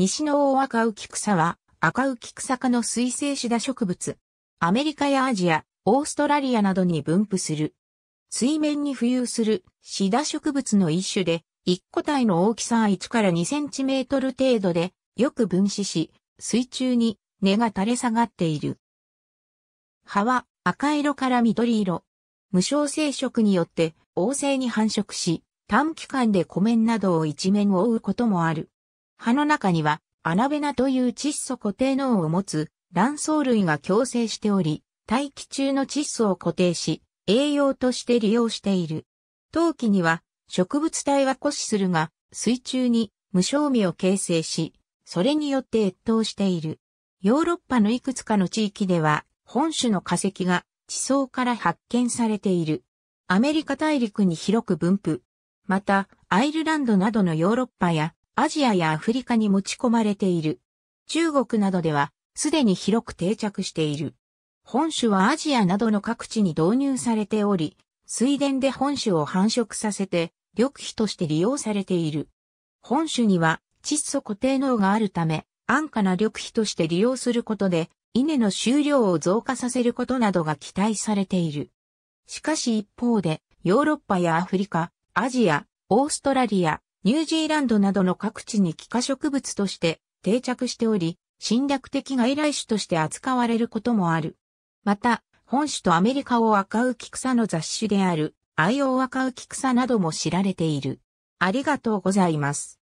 西の大赤浮草は、赤浮草科の水生シダ植物。アメリカやアジア、オーストラリアなどに分布する。水面に浮遊するシダ植物の一種で、一個体の大きさは1から2センチメートル程度で、よく分子し、水中に根が垂れ下がっている。葉は赤色から緑色。無償生殖によって旺盛に繁殖し、短期間で湖面などを一面覆うこともある。葉の中には、アナベナという窒素固定能を持つ卵巣類が共生しており、大気中の窒素を固定し、栄養として利用している。陶器には、植物体は固死するが、水中に無賞味を形成し、それによって越冬している。ヨーロッパのいくつかの地域では、本種の化石が地層から発見されている。アメリカ大陸に広く分布。また、アイルランドなどのヨーロッパやアジアやアフリカに持ち込まれている。中国などでは、すでに広く定着している。本種はアジアなどの各地に導入されており、水田で本種を繁殖させて、緑肥として利用されている。本種には窒素固定能があるため、安価な緑肥として利用することで、稲の収量を増加させることなどが期待されている。しかし一方で、ヨーロッパやアフリカ、アジア、オーストラリア、ニュージーランドなどの各地に気化植物として定着しており、侵略的外来種として扱われることもある。また、本種とアメリカを赤ウキ草の雑種である、アイオオアカウキ草なども知られている。ありがとうございます。